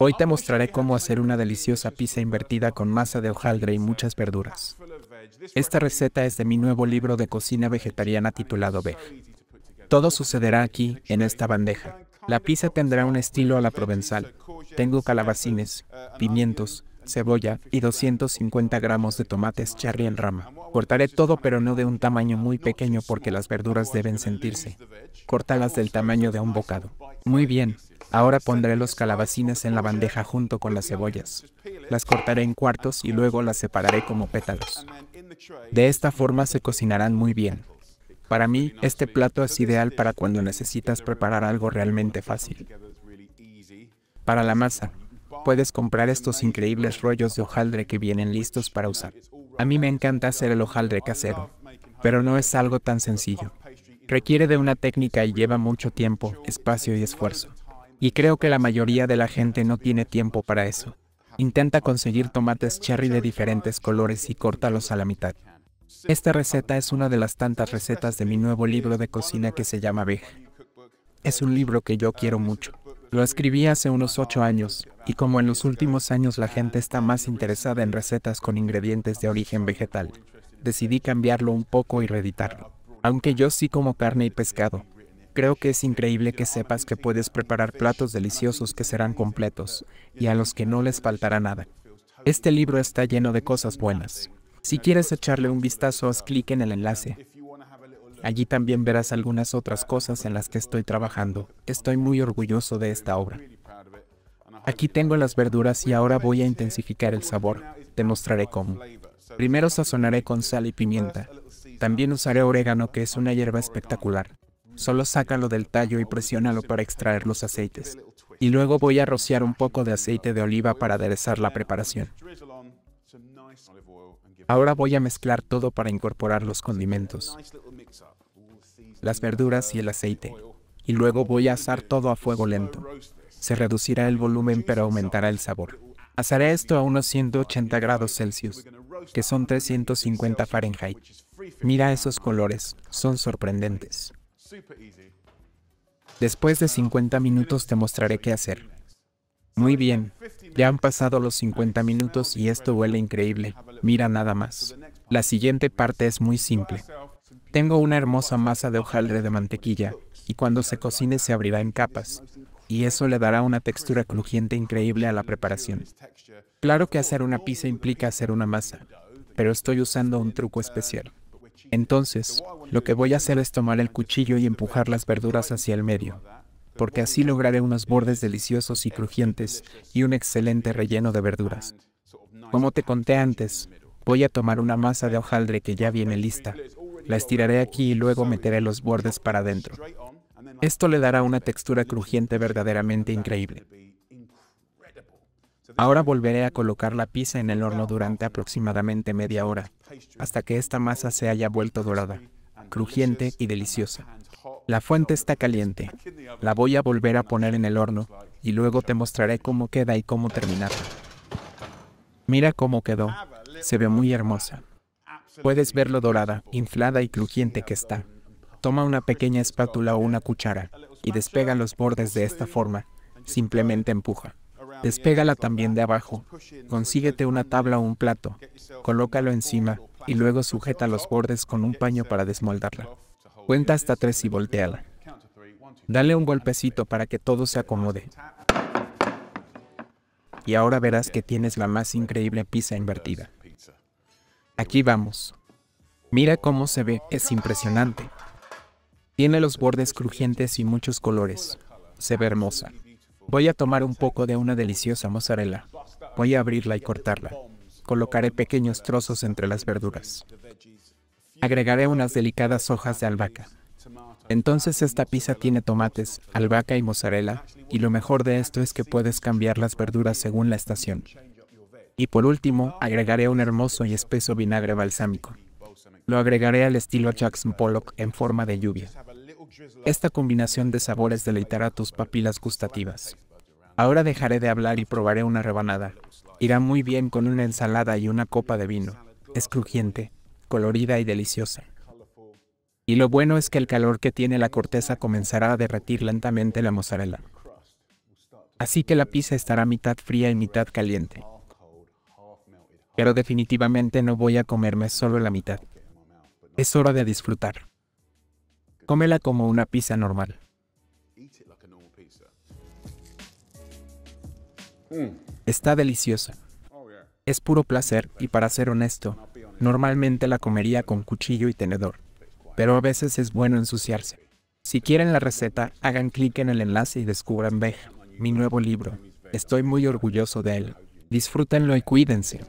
Hoy te mostraré cómo hacer una deliciosa pizza invertida con masa de hojaldre y muchas verduras. Esta receta es de mi nuevo libro de cocina vegetariana titulado Veg. Todo sucederá aquí, en esta bandeja. La pizza tendrá un estilo a la provenzal. Tengo calabacines, pimientos, cebolla y 250 gramos de tomates cherry en rama. Cortaré todo pero no de un tamaño muy pequeño porque las verduras deben sentirse. Córtalas del tamaño de un bocado. Muy bien, ahora pondré los calabacines en la bandeja junto con las cebollas. Las cortaré en cuartos y luego las separaré como pétalos. De esta forma se cocinarán muy bien. Para mí, este plato es ideal para cuando necesitas preparar algo realmente fácil. Para la masa, puedes comprar estos increíbles rollos de hojaldre que vienen listos para usar. A mí me encanta hacer el hojaldre casero, pero no es algo tan sencillo. Requiere de una técnica y lleva mucho tiempo, espacio y esfuerzo. Y creo que la mayoría de la gente no tiene tiempo para eso. Intenta conseguir tomates cherry de diferentes colores y córtalos a la mitad. Esta receta es una de las tantas recetas de mi nuevo libro de cocina que se llama Veg. Es un libro que yo quiero mucho. Lo escribí hace unos ocho años, y como en los últimos años la gente está más interesada en recetas con ingredientes de origen vegetal, decidí cambiarlo un poco y reeditarlo. Aunque yo sí como carne y pescado, creo que es increíble que sepas que puedes preparar platos deliciosos que serán completos y a los que no les faltará nada. Este libro está lleno de cosas buenas. Si quieres echarle un vistazo, haz clic en el enlace. Allí también verás algunas otras cosas en las que estoy trabajando. Estoy muy orgulloso de esta obra. Aquí tengo las verduras y ahora voy a intensificar el sabor. Te mostraré cómo. Primero sazonaré con sal y pimienta. También usaré orégano que es una hierba espectacular. Solo sácalo del tallo y presiónalo para extraer los aceites. Y luego voy a rociar un poco de aceite de oliva para aderezar la preparación. Ahora voy a mezclar todo para incorporar los condimentos, las verduras y el aceite. Y luego voy a asar todo a fuego lento. Se reducirá el volumen pero aumentará el sabor. Asaré esto a unos 180 grados Celsius, que son 350 Fahrenheit. Mira esos colores, son sorprendentes. Después de 50 minutos te mostraré qué hacer. Muy bien, ya han pasado los 50 minutos y esto huele increíble. Mira nada más. La siguiente parte es muy simple. Tengo una hermosa masa de hojaldre de mantequilla, y cuando se cocine se abrirá en capas y eso le dará una textura crujiente increíble a la preparación. Claro que hacer una pizza implica hacer una masa, pero estoy usando un truco especial. Entonces, lo que voy a hacer es tomar el cuchillo y empujar las verduras hacia el medio, porque así lograré unos bordes deliciosos y crujientes y un excelente relleno de verduras. Como te conté antes, voy a tomar una masa de hojaldre que ya viene lista. La estiraré aquí y luego meteré los bordes para adentro. Esto le dará una textura crujiente verdaderamente increíble. Ahora volveré a colocar la pizza en el horno durante aproximadamente media hora, hasta que esta masa se haya vuelto dorada, crujiente y deliciosa. La fuente está caliente. La voy a volver a poner en el horno y luego te mostraré cómo queda y cómo terminarla. Mira cómo quedó. Se ve muy hermosa. Puedes ver lo dorada, inflada y crujiente que está. Toma una pequeña espátula o una cuchara y despega los bordes de esta forma. Simplemente empuja. Despégala también de abajo. Consíguete una tabla o un plato. Colócalo encima y luego sujeta los bordes con un paño para desmoldarla. Cuenta hasta tres y volteala. Dale un golpecito para que todo se acomode. Y ahora verás que tienes la más increíble pizza invertida. Aquí vamos. Mira cómo se ve, es impresionante. Tiene los bordes crujientes y muchos colores. Se ve hermosa. Voy a tomar un poco de una deliciosa mozzarella. Voy a abrirla y cortarla. Colocaré pequeños trozos entre las verduras. Agregaré unas delicadas hojas de albahaca. Entonces esta pizza tiene tomates, albahaca y mozzarella, y lo mejor de esto es que puedes cambiar las verduras según la estación. Y por último, agregaré un hermoso y espeso vinagre balsámico. Lo agregaré al estilo Jackson Pollock en forma de lluvia. Esta combinación de sabores deleitará tus papilas gustativas. Ahora dejaré de hablar y probaré una rebanada. Irá muy bien con una ensalada y una copa de vino. Es crujiente, colorida y deliciosa. Y lo bueno es que el calor que tiene la corteza comenzará a derretir lentamente la mozzarella. Así que la pizza estará mitad fría y mitad caliente. Pero definitivamente no voy a comerme solo la mitad. Es hora de disfrutar. Cómela como una pizza normal. Mm. Está deliciosa. Oh, es puro placer y para ser honesto, normalmente la comería con cuchillo y tenedor, pero a veces es bueno ensuciarse. Si quieren la receta, hagan clic en el enlace y descubran Veja, mi nuevo libro. Estoy muy orgulloso de él. Disfrútenlo y cuídense.